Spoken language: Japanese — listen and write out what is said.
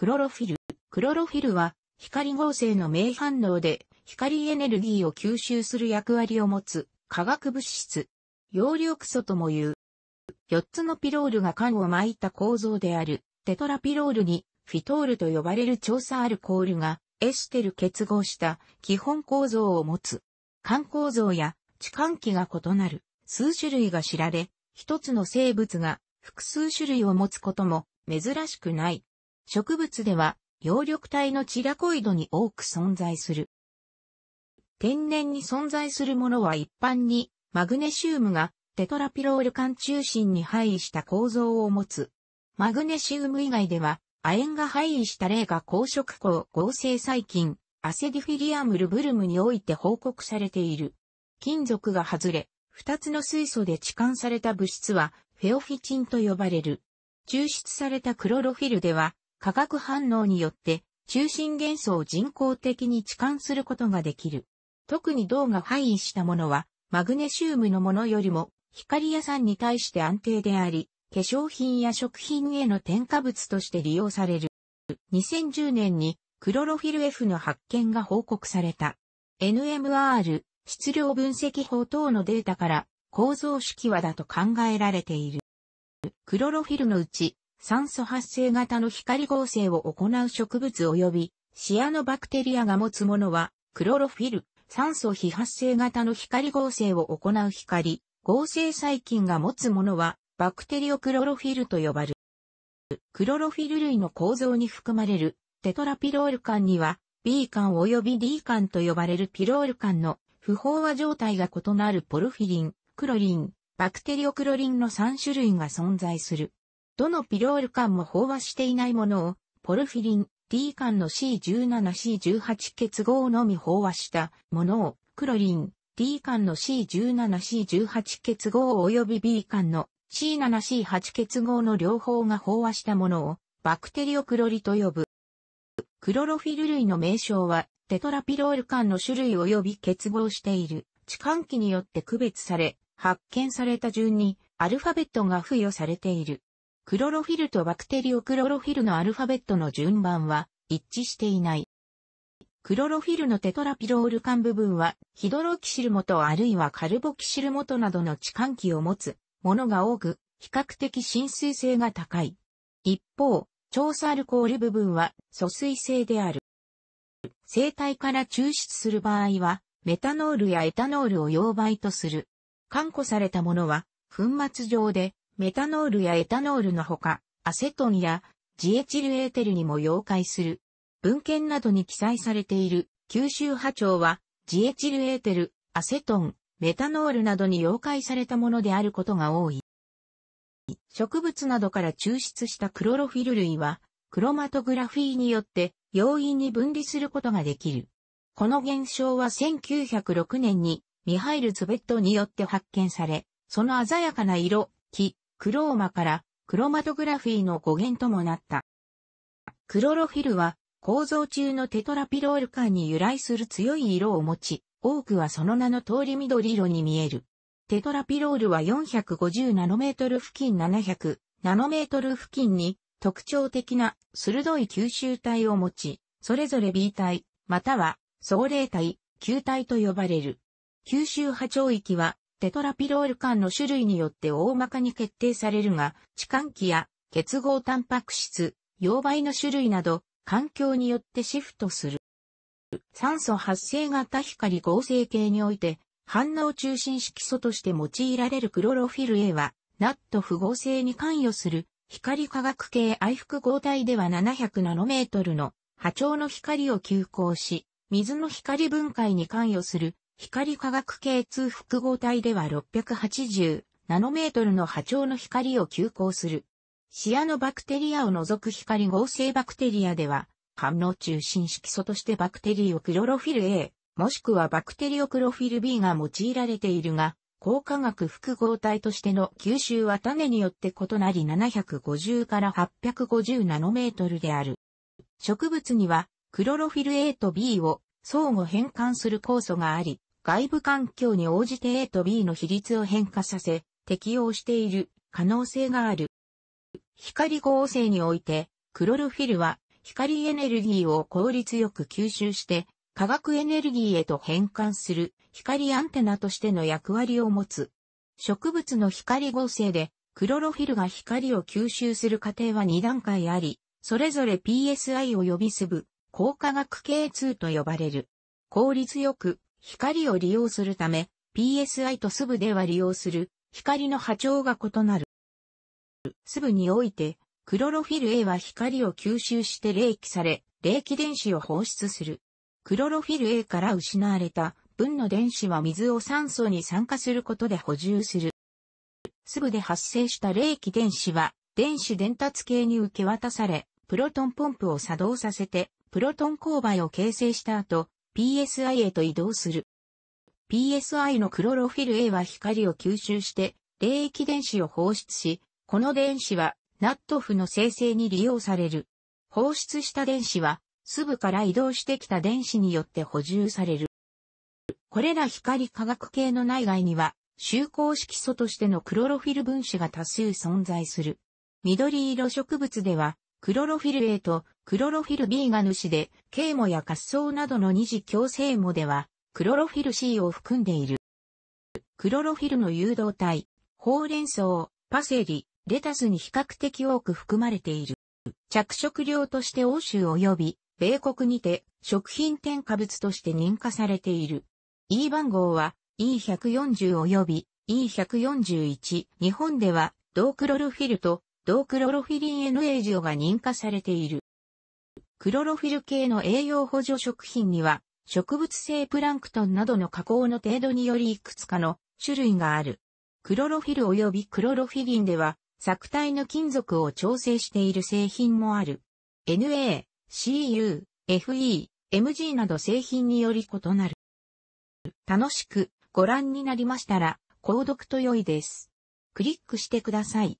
クロロフィル。クロロフィルは光合成の名反応で光エネルギーを吸収する役割を持つ化学物質。葉緑素とも言う。4つのピロールが缶を巻いた構造であるテトラピロールにフィトールと呼ばれる調査アルコールがエステル結合した基本構造を持つ。缶構造や置換器が異なる数種類が知られ、一つの生物が複数種類を持つことも珍しくない。植物では葉緑体のチラコイドに多く存在する。天然に存在するものは一般にマグネシウムがテトラピロール管中心に配位した構造を持つ。マグネシウム以外では亜鉛が配位した例が高色光合成細菌、アセディフィリアムルブルムにおいて報告されている。金属が外れ、二つの水素で置換された物質はフェオフィチンと呼ばれる。抽出されたクロロフィルでは化学反応によって中心元素を人工的に置換することができる。特に銅が範囲したものはマグネシウムのものよりも光さんに対して安定であり、化粧品や食品への添加物として利用される。2010年にクロロフィル F の発見が報告された。NMR、質量分析法等のデータから構造式はだと考えられている。クロロフィルのうち酸素発生型の光合成を行う植物及び、シアノバクテリアが持つものは、クロロフィル、酸素非発生型の光合成を行う光、合成細菌が持つものは、バクテリオクロロフィルと呼ばれる。クロロフィル類の構造に含まれるテトラピロール管には B 管及び D 管と呼ばれるピロール管の不飽和状態が異なるポルフィリン、クロリン、バクテリオクロリンの3種類が存在する。どのピロール間も飽和していないものを、ポルフィリン、D 間の C17C18 結合のみ飽和したものを、クロリン、D 間の C17C18 結合及び B 間の C7C8 結合の両方が飽和したものを、バクテリオクロリと呼ぶ。クロロフィル類の名称は、テトラピロール間の種類及び結合している、置換器によって区別され、発見された順に、アルファベットが付与されている。クロロフィルとバクテリオクロロフィルのアルファベットの順番は一致していない。クロロフィルのテトラピロール間部分はヒドロキシル元あるいはカルボキシル元などの置換器を持つものが多く、比較的浸水性が高い。一方、調査アルコール部分は疎水性である。生体から抽出する場合は、メタノールやエタノールを溶媒とする。看護されたものは、粉末状で、メタノールやエタノールのほか、アセトンやジエチルエーテルにも溶解する。文献などに記載されている九州波長は、ジエチルエーテル、アセトン、メタノールなどに溶解されたものであることが多い。植物などから抽出したクロロフィル類は、クロマトグラフィーによって容易に分離することができる。この現象は1906年にミハイル・ズベットによって発見され、その鮮やかな色、木、クローマからクロマトグラフィーの語源ともなった。クロロフィルは構造中のテトラピロール感に由来する強い色を持ち、多くはその名の通り緑色に見える。テトラピロールは450ナノメートル付近700ナノメートル付近に特徴的な鋭い吸収体を持ち、それぞれ B 体、または、総霊体、球体と呼ばれる。吸収波長域はテトラピロール間の種類によって大まかに決定されるが、置換器や結合タンパク質、溶媒の種類など、環境によってシフトする。酸素発生型光合成系において、反応中心色素として用いられるクロロフィル A は、ナット不合成に関与する光化学系愛複合体では700ナノメートルの波長の光を吸光し、水の光分解に関与する光化学系2複合体では680ナノメートルの波長の光を吸光する。シアノバクテリアを除く光合成バクテリアでは、反応中心色素としてバクテリオクロロフィル A、もしくはバクテリオクロフィル B が用いられているが、高化学複合体としての吸収は種によって異なり750から850ナノメートルである。植物にはクロロフィル A と B を相互変換する酵素があり、外部環境に応じて A と B の比率を変化させ、適用している可能性がある。光合成において、クロロフィルは光エネルギーを効率よく吸収して、化学エネルギーへと変換する光アンテナとしての役割を持つ。植物の光合成で、クロロフィルが光を吸収する過程は2段階あり、それぞれ PSI を呼びすぶ、高化学系2と呼ばれる。効率よく光を利用するため、PSI とスブでは利用する光の波長が異なる。スブにおいて、クロロフィル A は光を吸収して冷気され、冷気電子を放出する。クロロフィル A から失われた分の電子は水を酸素に酸化することで補充する。s u で発生した冷気電子は電子伝達系に受け渡され、プロトンポンプを作動させて、プロトン勾配を形成した後、PSI へと移動する。PSI のクロロフィル A は光を吸収して、冷液電子を放出し、この電子は、ナットフの生成に利用される。放出した電子は、すぐから移動してきた電子によって補充される。これら光化学系の内外には、集光色素としてのクロロフィル分子が多数存在する。緑色植物では、クロロフィル A とクロロフィル B が主で、ケイモや滑走などの二次共生モでは、クロロフィル C を含んでいる。クロロフィルの誘導体、ほうれん草、パセリ、レタスに比較的多く含まれている。着色料として欧州及び米国にて食品添加物として認可されている。E 番号は E140 及び E141。日本では銅クロロフィルと同クロロフィリン N エージオが認可されている。クロロフィル系の栄養補助食品には、植物性プランクトンなどの加工の程度によりいくつかの種類がある。クロロフィル及びクロロフィリンでは、作体の金属を調整している製品もある。NA、CU、FE、MG など製品により異なる。楽しくご覧になりましたら、購読と良いです。クリックしてください。